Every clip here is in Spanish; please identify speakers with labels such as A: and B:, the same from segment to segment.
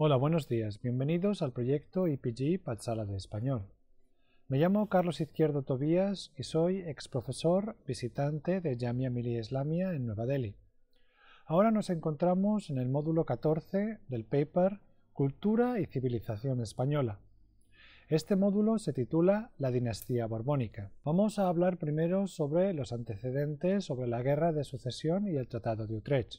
A: Hola, buenos días. Bienvenidos al proyecto IPG Sala de Español. Me llamo Carlos Izquierdo Tobías y soy ex profesor visitante de Jamia Millia Islamia en Nueva Delhi. Ahora nos encontramos en el módulo 14 del paper Cultura y Civilización Española. Este módulo se titula La dinastía borbónica. Vamos a hablar primero sobre los antecedentes sobre la guerra de sucesión y el Tratado de Utrecht.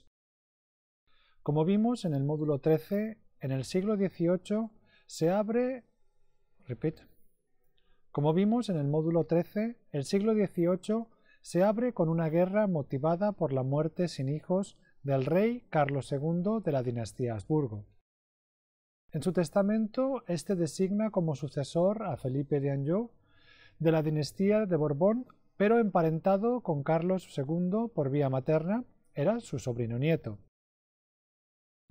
A: Como vimos en el módulo 13, en el siglo XVIII se abre, como vimos en el módulo 13, el siglo XVIII se abre con una guerra motivada por la muerte sin hijos del rey Carlos II de la dinastía Habsburgo. En su testamento, este designa como sucesor a Felipe de Anjou de la dinastía de Borbón, pero emparentado con Carlos II por vía materna, era su sobrino nieto.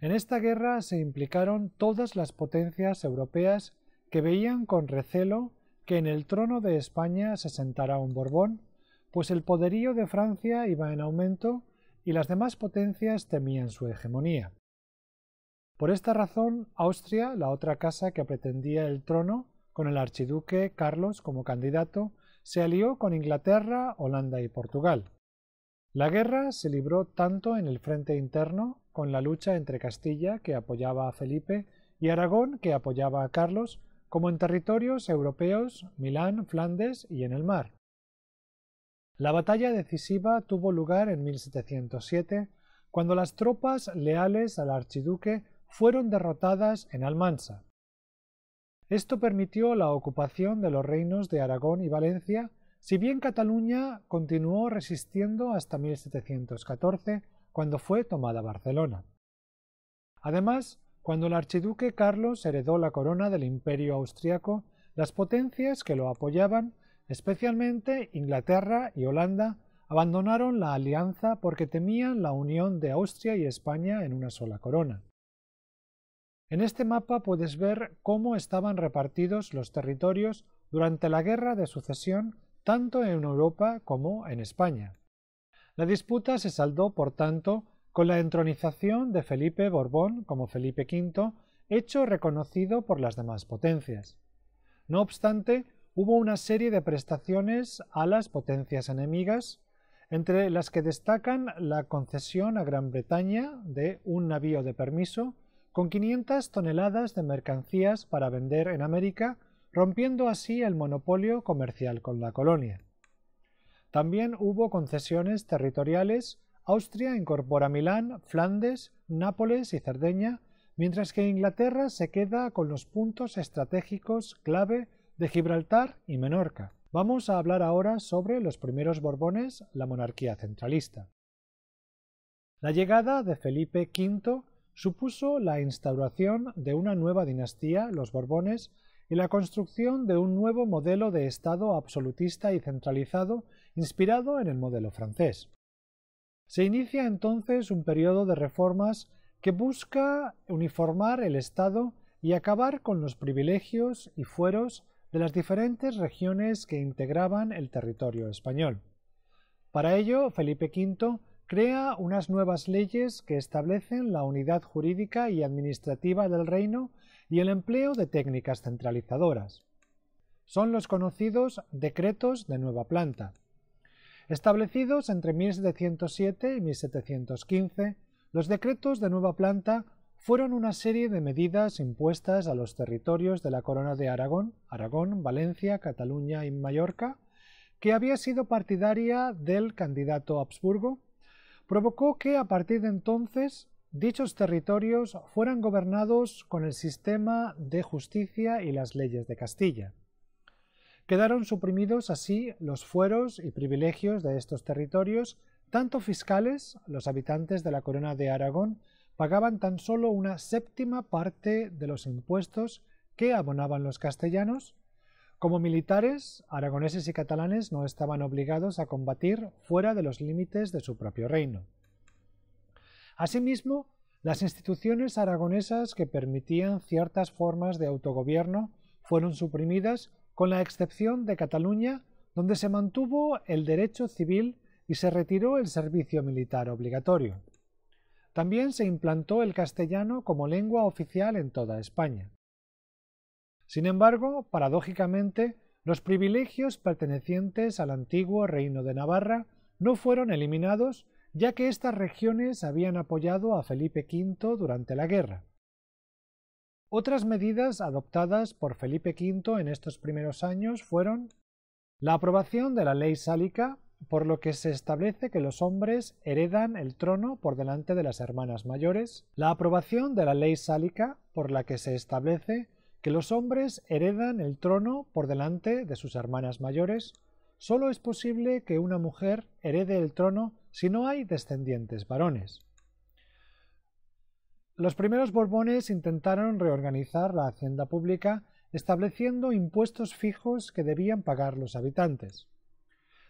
A: En esta guerra se implicaron todas las potencias europeas que veían con recelo que en el trono de España se sentara un Borbón, pues el poderío de Francia iba en aumento y las demás potencias temían su hegemonía. Por esta razón, Austria, la otra casa que pretendía el trono, con el archiduque Carlos como candidato, se alió con Inglaterra, Holanda y Portugal. La guerra se libró tanto en el frente interno con la lucha entre Castilla, que apoyaba a Felipe, y Aragón, que apoyaba a Carlos, como en territorios europeos, Milán, Flandes y en el mar. La batalla decisiva tuvo lugar en 1707, cuando las tropas leales al archiduque fueron derrotadas en Almansa. Esto permitió la ocupación de los reinos de Aragón y Valencia, si bien Cataluña continuó resistiendo hasta 1714, cuando fue tomada Barcelona. Además, cuando el archiduque Carlos heredó la corona del imperio austriaco, las potencias que lo apoyaban, especialmente Inglaterra y Holanda, abandonaron la alianza porque temían la unión de Austria y España en una sola corona. En este mapa puedes ver cómo estaban repartidos los territorios durante la Guerra de Sucesión tanto en Europa como en España. La disputa se saldó, por tanto, con la entronización de Felipe Borbón como Felipe V, hecho reconocido por las demás potencias. No obstante, hubo una serie de prestaciones a las potencias enemigas, entre las que destacan la concesión a Gran Bretaña de un navío de permiso con 500 toneladas de mercancías para vender en América, rompiendo así el monopolio comercial con la colonia. También hubo concesiones territoriales. Austria incorpora Milán, Flandes, Nápoles y Cerdeña, mientras que Inglaterra se queda con los puntos estratégicos clave de Gibraltar y Menorca. Vamos a hablar ahora sobre los primeros Borbones, la monarquía centralista. La llegada de Felipe V supuso la instauración de una nueva dinastía, los Borbones, y la construcción de un nuevo modelo de Estado absolutista y centralizado inspirado en el modelo francés. Se inicia entonces un periodo de reformas que busca uniformar el Estado y acabar con los privilegios y fueros de las diferentes regiones que integraban el territorio español. Para ello, Felipe V crea unas nuevas leyes que establecen la unidad jurídica y administrativa del reino y el empleo de técnicas centralizadoras. Son los conocidos decretos de nueva planta, establecidos entre 1707 y 1715, los decretos de nueva planta fueron una serie de medidas impuestas a los territorios de la Corona de Aragón, Aragón, Valencia, Cataluña y Mallorca, que había sido partidaria del candidato Habsburgo, provocó que a partir de entonces dichos territorios fueran gobernados con el sistema de justicia y las leyes de Castilla. Quedaron suprimidos así los fueros y privilegios de estos territorios, tanto fiscales, los habitantes de la corona de Aragón pagaban tan solo una séptima parte de los impuestos que abonaban los castellanos, como militares, aragoneses y catalanes no estaban obligados a combatir fuera de los límites de su propio reino. Asimismo, las instituciones aragonesas que permitían ciertas formas de autogobierno fueron suprimidas con la excepción de Cataluña, donde se mantuvo el derecho civil y se retiró el servicio militar obligatorio. También se implantó el castellano como lengua oficial en toda España. Sin embargo, paradójicamente, los privilegios pertenecientes al antiguo Reino de Navarra no fueron eliminados, ya que estas regiones habían apoyado a Felipe V durante la guerra. Otras medidas adoptadas por Felipe V en estos primeros años fueron la aprobación de la ley sálica, por lo que se establece que los hombres heredan el trono por delante de las hermanas mayores, la aprobación de la ley sálica, por la que se establece que los hombres heredan el trono por delante de sus hermanas mayores, solo es posible que una mujer herede el trono si no hay descendientes varones. Los primeros Borbones intentaron reorganizar la hacienda pública estableciendo impuestos fijos que debían pagar los habitantes.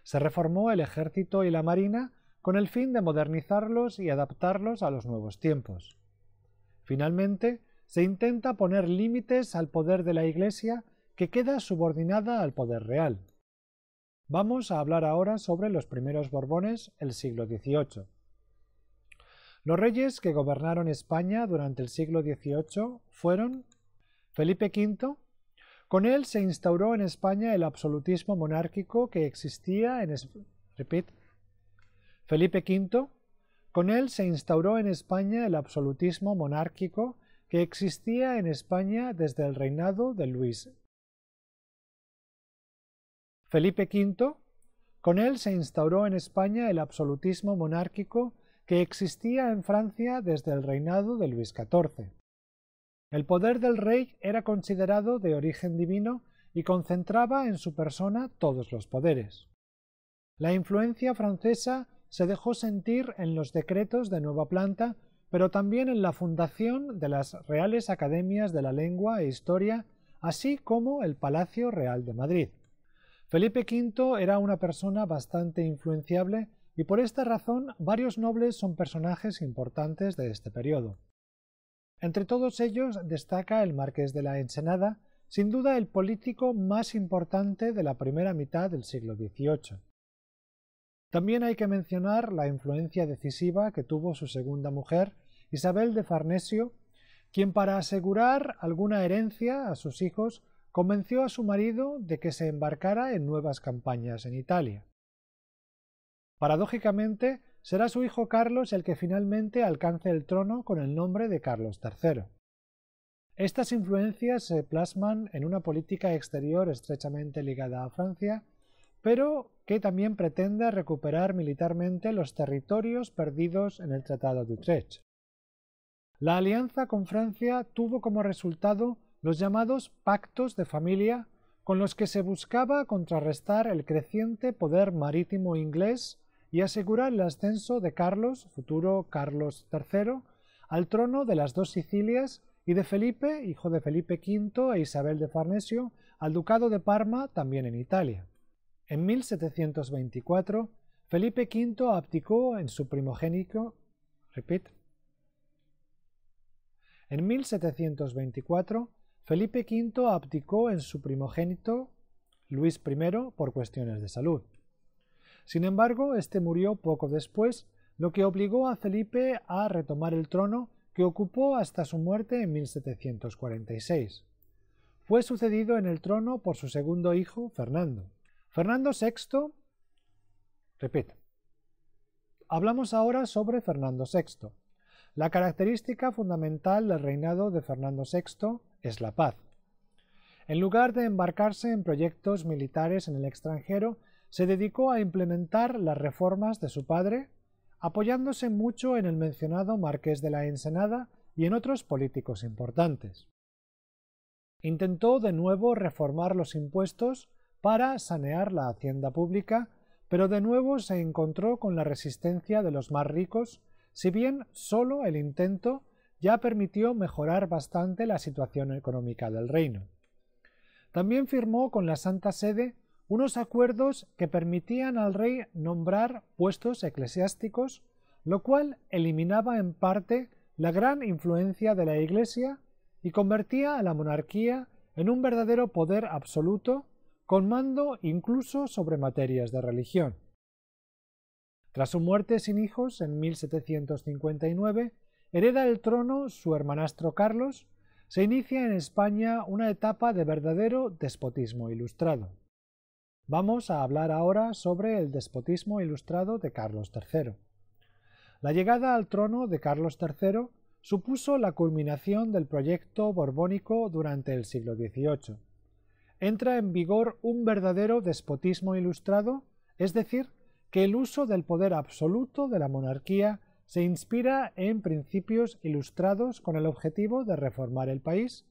A: Se reformó el ejército y la marina con el fin de modernizarlos y adaptarlos a los nuevos tiempos. Finalmente, se intenta poner límites al poder de la Iglesia que queda subordinada al poder real. Vamos a hablar ahora sobre los primeros Borbones el siglo XVIII. Los reyes que gobernaron España durante el siglo XVIII fueron Felipe V. Con él se instauró en España el absolutismo monárquico que existía en Felipe V. Con él se instauró en España el absolutismo monárquico que existía en España desde el reinado de Luis. Felipe V. Con él se instauró en España el absolutismo monárquico que existía en Francia desde el reinado de Luis XIV. El poder del rey era considerado de origen divino y concentraba en su persona todos los poderes. La influencia francesa se dejó sentir en los decretos de Nueva Planta, pero también en la fundación de las Reales Academias de la Lengua e Historia, así como el Palacio Real de Madrid. Felipe V era una persona bastante influenciable y por esta razón varios nobles son personajes importantes de este periodo. Entre todos ellos destaca el marqués de la Ensenada, sin duda el político más importante de la primera mitad del siglo XVIII. También hay que mencionar la influencia decisiva que tuvo su segunda mujer, Isabel de Farnesio, quien para asegurar alguna herencia a sus hijos convenció a su marido de que se embarcara en nuevas campañas en Italia. Paradójicamente, será su hijo Carlos el que finalmente alcance el trono con el nombre de Carlos III. Estas influencias se plasman en una política exterior estrechamente ligada a Francia, pero que también pretende recuperar militarmente los territorios perdidos en el Tratado de Utrecht. La alianza con Francia tuvo como resultado los llamados pactos de familia, con los que se buscaba contrarrestar el creciente poder marítimo inglés y asegurar el ascenso de Carlos, futuro Carlos III, al trono de las dos Sicilias y de Felipe, hijo de Felipe V e Isabel de Farnesio, al ducado de Parma, también en Italia. En 1724, Felipe V abdicó en su primogénito, repite, en 1724, Felipe V abdicó en su primogénito, Luis I, por cuestiones de salud. Sin embargo, este murió poco después, lo que obligó a Felipe a retomar el trono que ocupó hasta su muerte en 1746. Fue sucedido en el trono por su segundo hijo, Fernando. Fernando VI, repito, hablamos ahora sobre Fernando VI. La característica fundamental del reinado de Fernando VI es la paz. En lugar de embarcarse en proyectos militares en el extranjero, se dedicó a implementar las reformas de su padre, apoyándose mucho en el mencionado marqués de la Ensenada y en otros políticos importantes. Intentó de nuevo reformar los impuestos para sanear la hacienda pública, pero de nuevo se encontró con la resistencia de los más ricos, si bien solo el intento ya permitió mejorar bastante la situación económica del reino. También firmó con la Santa Sede unos acuerdos que permitían al rey nombrar puestos eclesiásticos, lo cual eliminaba en parte la gran influencia de la Iglesia y convertía a la monarquía en un verdadero poder absoluto, con mando incluso sobre materias de religión. Tras su muerte sin hijos en 1759, hereda el trono su hermanastro Carlos, se inicia en España una etapa de verdadero despotismo ilustrado. Vamos a hablar ahora sobre el despotismo ilustrado de Carlos III. La llegada al trono de Carlos III supuso la culminación del proyecto borbónico durante el siglo XVIII. Entra en vigor un verdadero despotismo ilustrado, es decir, que el uso del poder absoluto de la monarquía se inspira en principios ilustrados con el objetivo de reformar el país,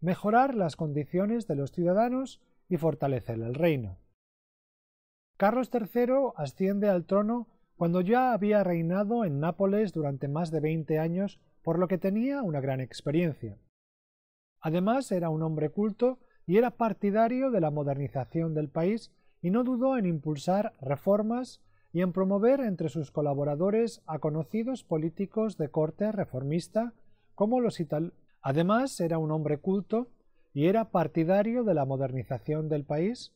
A: mejorar las condiciones de los ciudadanos y fortalecer el reino. Carlos III asciende al trono cuando ya había reinado en Nápoles durante más de 20 años, por lo que tenía una gran experiencia. Además, era un hombre culto y era partidario de la modernización del país y no dudó en impulsar reformas y en promover entre sus colaboradores a conocidos políticos de corte reformista como los italianos. Además, era un hombre culto y era partidario de la modernización del país.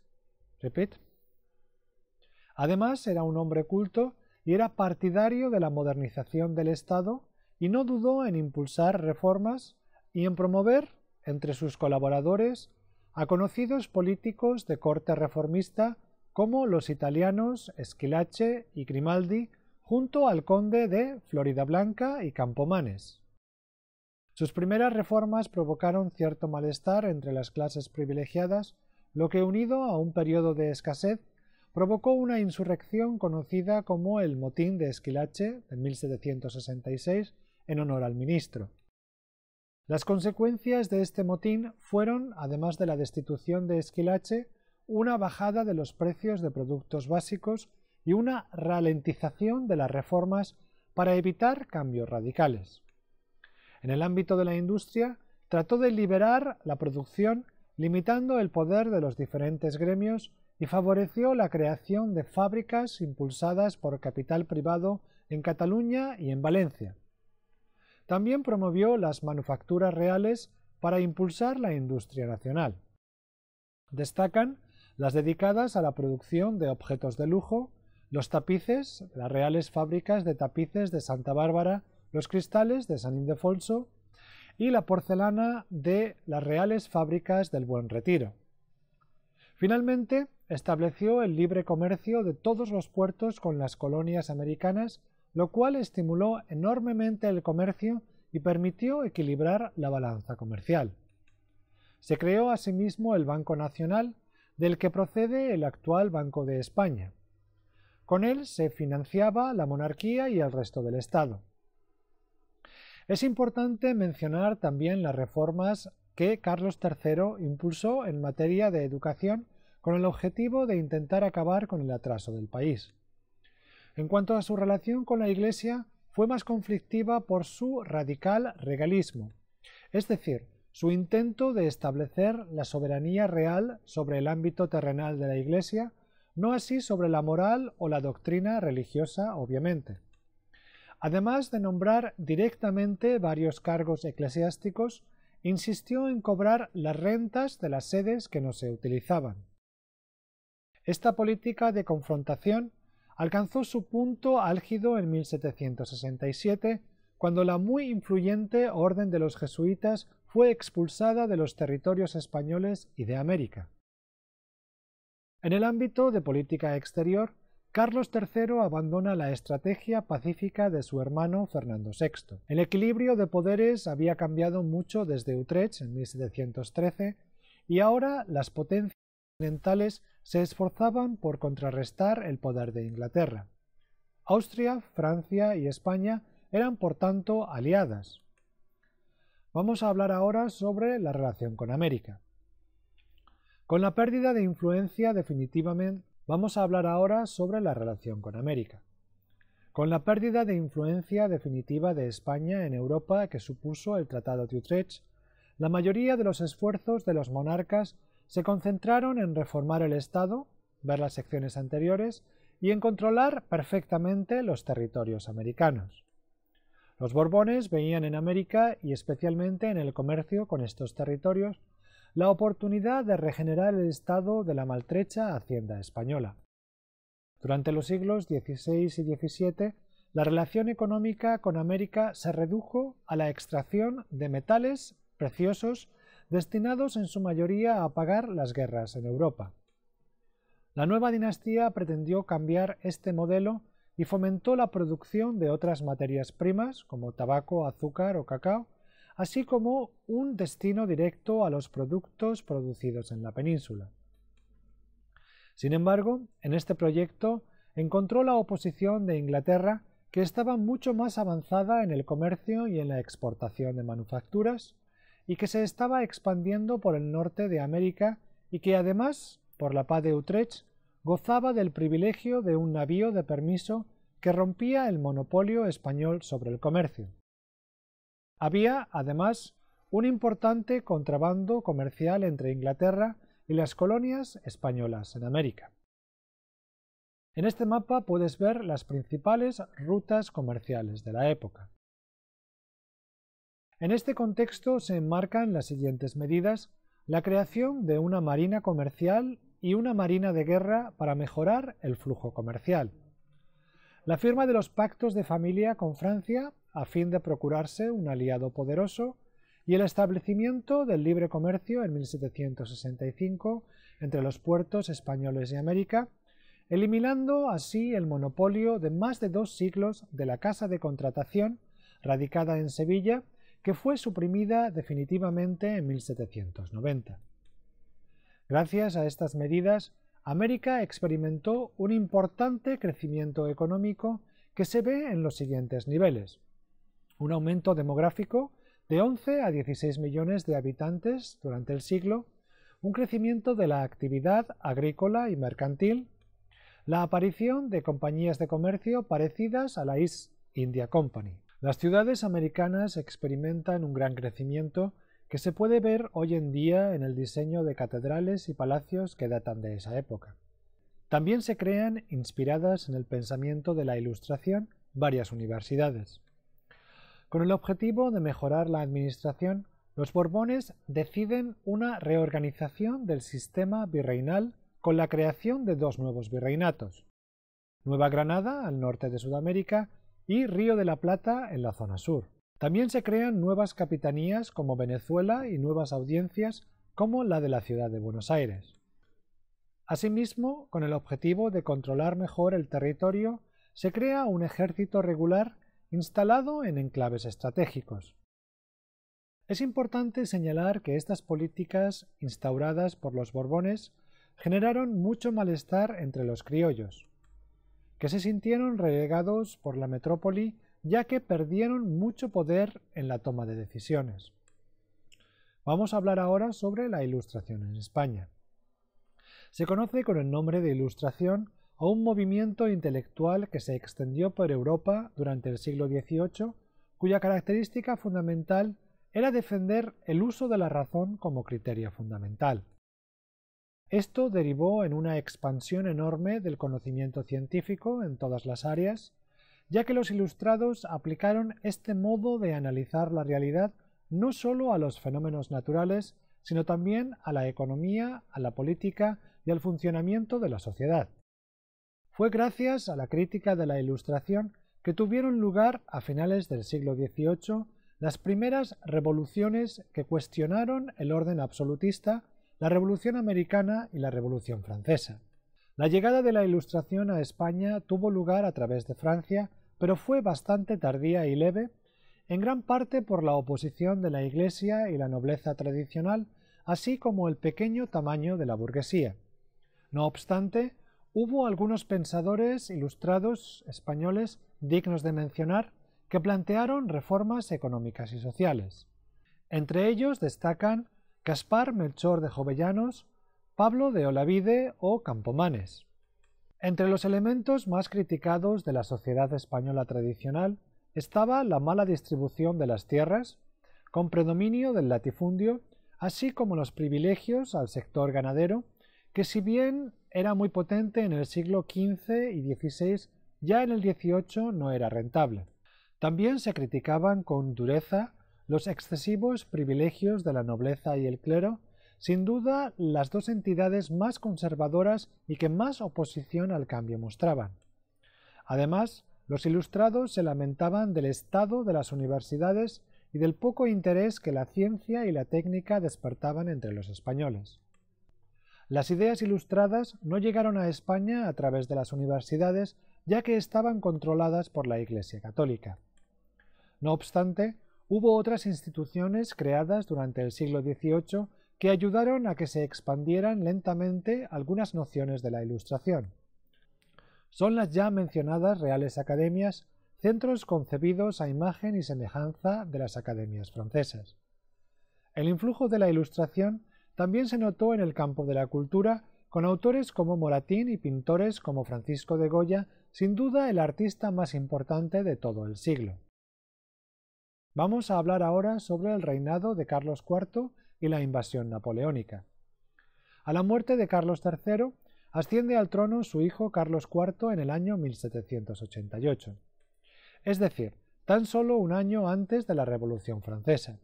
A: Además, era un hombre culto y era partidario de la modernización del Estado y no dudó en impulsar reformas y en promover, entre sus colaboradores, a conocidos políticos de corte reformista como los italianos Esquilache y Grimaldi, junto al conde de Florida Blanca y Campomanes. Sus primeras reformas provocaron cierto malestar entre las clases privilegiadas, lo que unido a un periodo de escasez provocó una insurrección conocida como el Motín de Esquilache de 1766 en honor al ministro. Las consecuencias de este motín fueron, además de la destitución de Esquilache, una bajada de los precios de productos básicos y una ralentización de las reformas para evitar cambios radicales. En el ámbito de la industria, trató de liberar la producción limitando el poder de los diferentes gremios y favoreció la creación de fábricas impulsadas por capital privado en Cataluña y en Valencia. También promovió las manufacturas reales para impulsar la industria nacional. Destacan las dedicadas a la producción de objetos de lujo, los tapices, las reales fábricas de tapices de Santa Bárbara, los cristales de San Ildefonso y la porcelana de las reales fábricas del Buen Retiro. Finalmente, estableció el libre comercio de todos los puertos con las colonias americanas, lo cual estimuló enormemente el comercio y permitió equilibrar la balanza comercial. Se creó asimismo el Banco Nacional, del que procede el actual Banco de España. Con él se financiaba la monarquía y el resto del Estado. Es importante mencionar también las reformas que Carlos III impulsó en materia de educación con el objetivo de intentar acabar con el atraso del país. En cuanto a su relación con la Iglesia, fue más conflictiva por su radical regalismo, es decir, su intento de establecer la soberanía real sobre el ámbito terrenal de la Iglesia, no así sobre la moral o la doctrina religiosa, obviamente. Además de nombrar directamente varios cargos eclesiásticos, insistió en cobrar las rentas de las sedes que no se utilizaban. Esta política de confrontación alcanzó su punto álgido en 1767, cuando la muy influyente Orden de los Jesuitas fue expulsada de los territorios españoles y de América. En el ámbito de política exterior, Carlos III abandona la estrategia pacífica de su hermano Fernando VI. El equilibrio de poderes había cambiado mucho desde Utrecht en 1713 y ahora las potencias occidentales se esforzaban por contrarrestar el poder de Inglaterra. Austria, Francia y España eran por tanto aliadas. Vamos a hablar ahora sobre la relación con América. Con la pérdida de influencia definitivamente Vamos a hablar ahora sobre la relación con América. Con la pérdida de influencia definitiva de España en Europa que supuso el Tratado de Utrecht, la mayoría de los esfuerzos de los monarcas se concentraron en reformar el Estado, ver las secciones anteriores, y en controlar perfectamente los territorios americanos. Los Borbones veían en América y especialmente en el comercio con estos territorios la oportunidad de regenerar el estado de la maltrecha hacienda española. Durante los siglos XVI y XVII, la relación económica con América se redujo a la extracción de metales preciosos destinados en su mayoría a pagar las guerras en Europa. La nueva dinastía pretendió cambiar este modelo y fomentó la producción de otras materias primas como tabaco, azúcar o cacao, así como un destino directo a los productos producidos en la península. Sin embargo, en este proyecto encontró la oposición de Inglaterra, que estaba mucho más avanzada en el comercio y en la exportación de manufacturas, y que se estaba expandiendo por el norte de América y que además, por la paz de Utrecht, gozaba del privilegio de un navío de permiso que rompía el monopolio español sobre el comercio. Había, además, un importante contrabando comercial entre Inglaterra y las colonias españolas en América. En este mapa puedes ver las principales rutas comerciales de la época. En este contexto se enmarcan las siguientes medidas la creación de una marina comercial y una marina de guerra para mejorar el flujo comercial, la firma de los pactos de familia con Francia a fin de procurarse un aliado poderoso, y el establecimiento del libre comercio en 1765 entre los puertos españoles de América, eliminando así el monopolio de más de dos siglos de la Casa de Contratación, radicada en Sevilla, que fue suprimida definitivamente en 1790. Gracias a estas medidas, América experimentó un importante crecimiento económico que se ve en los siguientes niveles un aumento demográfico de 11 a 16 millones de habitantes durante el siglo, un crecimiento de la actividad agrícola y mercantil, la aparición de compañías de comercio parecidas a la East India Company. Las ciudades americanas experimentan un gran crecimiento que se puede ver hoy en día en el diseño de catedrales y palacios que datan de esa época. También se crean, inspiradas en el pensamiento de la Ilustración, varias universidades. Con el objetivo de mejorar la administración, los Borbones deciden una reorganización del sistema virreinal con la creación de dos nuevos virreinatos, Nueva Granada al norte de Sudamérica y Río de la Plata en la zona sur. También se crean nuevas capitanías como Venezuela y nuevas audiencias como la de la ciudad de Buenos Aires. Asimismo, con el objetivo de controlar mejor el territorio, se crea un ejército regular instalado en enclaves estratégicos. Es importante señalar que estas políticas instauradas por los Borbones generaron mucho malestar entre los criollos, que se sintieron relegados por la metrópoli ya que perdieron mucho poder en la toma de decisiones. Vamos a hablar ahora sobre la Ilustración en España. Se conoce con el nombre de Ilustración a un movimiento intelectual que se extendió por Europa durante el siglo XVIII, cuya característica fundamental era defender el uso de la razón como criterio fundamental. Esto derivó en una expansión enorme del conocimiento científico en todas las áreas, ya que los ilustrados aplicaron este modo de analizar la realidad no sólo a los fenómenos naturales, sino también a la economía, a la política y al funcionamiento de la sociedad fue gracias a la crítica de la Ilustración que tuvieron lugar a finales del siglo XVIII las primeras revoluciones que cuestionaron el orden absolutista, la Revolución Americana y la Revolución Francesa. La llegada de la Ilustración a España tuvo lugar a través de Francia, pero fue bastante tardía y leve, en gran parte por la oposición de la Iglesia y la nobleza tradicional, así como el pequeño tamaño de la burguesía. No obstante, Hubo algunos pensadores ilustrados españoles dignos de mencionar que plantearon reformas económicas y sociales. Entre ellos destacan Caspar Melchor de Jovellanos, Pablo de Olavide o Campomanes. Entre los elementos más criticados de la sociedad española tradicional estaba la mala distribución de las tierras, con predominio del latifundio, así como los privilegios al sector ganadero, que si bien era muy potente en el siglo XV y XVI, ya en el XVIII no era rentable. También se criticaban con dureza los excesivos privilegios de la nobleza y el clero, sin duda las dos entidades más conservadoras y que más oposición al cambio mostraban. Además, los ilustrados se lamentaban del estado de las universidades y del poco interés que la ciencia y la técnica despertaban entre los españoles. Las ideas ilustradas no llegaron a España a través de las universidades, ya que estaban controladas por la Iglesia Católica. No obstante, hubo otras instituciones creadas durante el siglo XVIII que ayudaron a que se expandieran lentamente algunas nociones de la Ilustración. Son las ya mencionadas Reales Academias, centros concebidos a imagen y semejanza de las academias francesas. El influjo de la Ilustración también se notó en el campo de la cultura con autores como Moratín y pintores como Francisco de Goya, sin duda el artista más importante de todo el siglo. Vamos a hablar ahora sobre el reinado de Carlos IV y la invasión napoleónica. A la muerte de Carlos III, asciende al trono su hijo Carlos IV en el año 1788, es decir, tan solo un año antes de la Revolución Francesa.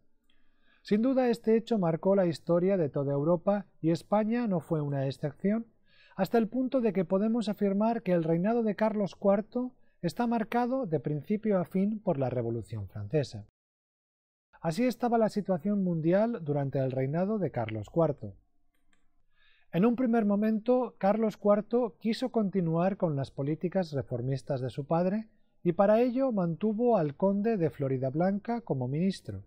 A: Sin duda este hecho marcó la historia de toda Europa y España no fue una excepción, hasta el punto de que podemos afirmar que el reinado de Carlos IV está marcado de principio a fin por la Revolución Francesa. Así estaba la situación mundial durante el reinado de Carlos IV. En un primer momento, Carlos IV quiso continuar con las políticas reformistas de su padre y para ello mantuvo al conde de Floridablanca como ministro.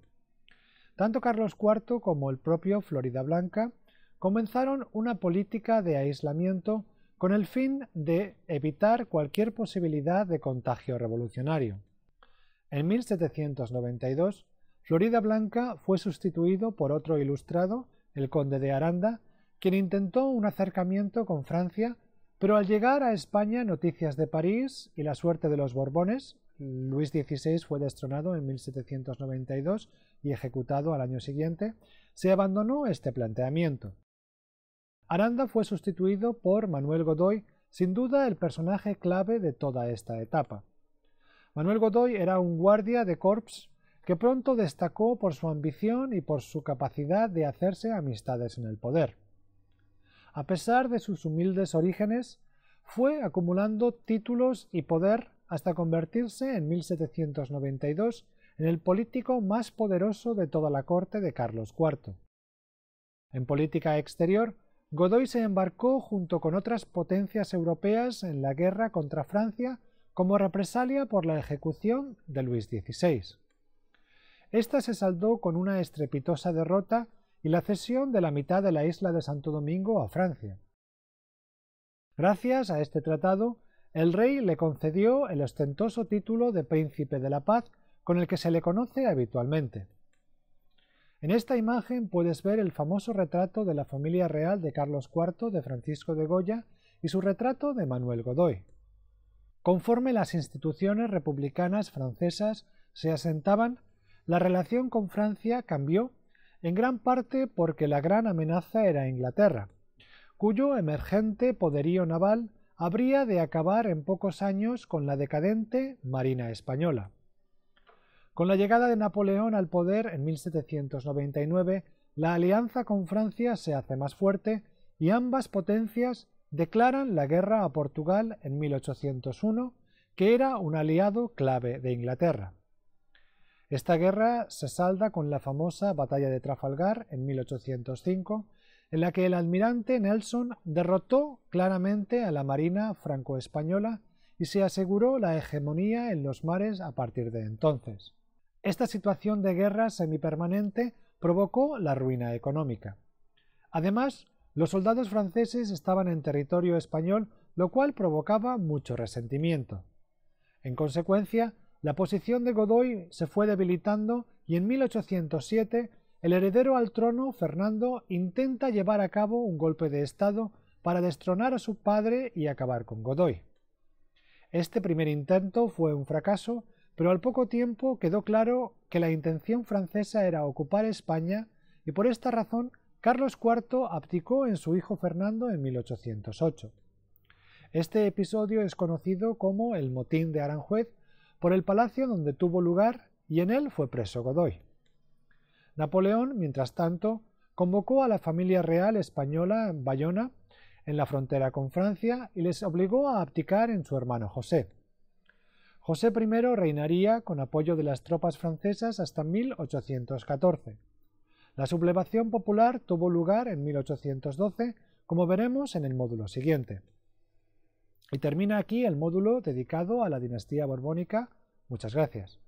A: Tanto Carlos IV como el propio Florida Blanca comenzaron una política de aislamiento con el fin de evitar cualquier posibilidad de contagio revolucionario. En 1792, Florida Blanca fue sustituido por otro ilustrado, el conde de Aranda, quien intentó un acercamiento con Francia, pero al llegar a España noticias de París y la suerte de los Borbones, Luis XVI fue destronado en 1792 y ejecutado al año siguiente, se abandonó este planteamiento. Aranda fue sustituido por Manuel Godoy, sin duda el personaje clave de toda esta etapa. Manuel Godoy era un guardia de corps que pronto destacó por su ambición y por su capacidad de hacerse amistades en el poder. A pesar de sus humildes orígenes, fue acumulando títulos y poder hasta convertirse en 1792 en el político más poderoso de toda la corte de Carlos IV. En política exterior, Godoy se embarcó junto con otras potencias europeas en la guerra contra Francia como represalia por la ejecución de Luis XVI. Esta se saldó con una estrepitosa derrota y la cesión de la mitad de la isla de Santo Domingo a Francia. Gracias a este tratado, el rey le concedió el ostentoso título de Príncipe de la Paz con el que se le conoce habitualmente. En esta imagen puedes ver el famoso retrato de la familia real de Carlos IV de Francisco de Goya y su retrato de Manuel Godoy. Conforme las instituciones republicanas francesas se asentaban, la relación con Francia cambió en gran parte porque la gran amenaza era Inglaterra, cuyo emergente poderío naval habría de acabar en pocos años con la decadente Marina española. Con la llegada de Napoleón al poder en 1799, la alianza con Francia se hace más fuerte y ambas potencias declaran la guerra a Portugal en 1801, que era un aliado clave de Inglaterra. Esta guerra se salda con la famosa Batalla de Trafalgar en 1805, en la que el almirante Nelson derrotó claramente a la Marina franco-española y se aseguró la hegemonía en los mares a partir de entonces. Esta situación de guerra semipermanente provocó la ruina económica. Además, los soldados franceses estaban en territorio español, lo cual provocaba mucho resentimiento. En consecuencia, la posición de Godoy se fue debilitando y en 1807 el heredero al trono, Fernando, intenta llevar a cabo un golpe de Estado para destronar a su padre y acabar con Godoy. Este primer intento fue un fracaso, pero al poco tiempo quedó claro que la intención francesa era ocupar España y por esta razón Carlos IV abdicó en su hijo Fernando en 1808. Este episodio es conocido como el motín de Aranjuez por el palacio donde tuvo lugar y en él fue preso Godoy. Napoleón, mientras tanto, convocó a la familia real española en Bayona, en la frontera con Francia, y les obligó a abdicar en su hermano José. José I reinaría con apoyo de las tropas francesas hasta 1814. La sublevación popular tuvo lugar en 1812, como veremos en el módulo siguiente. Y termina aquí el módulo dedicado a la dinastía borbónica. Muchas gracias.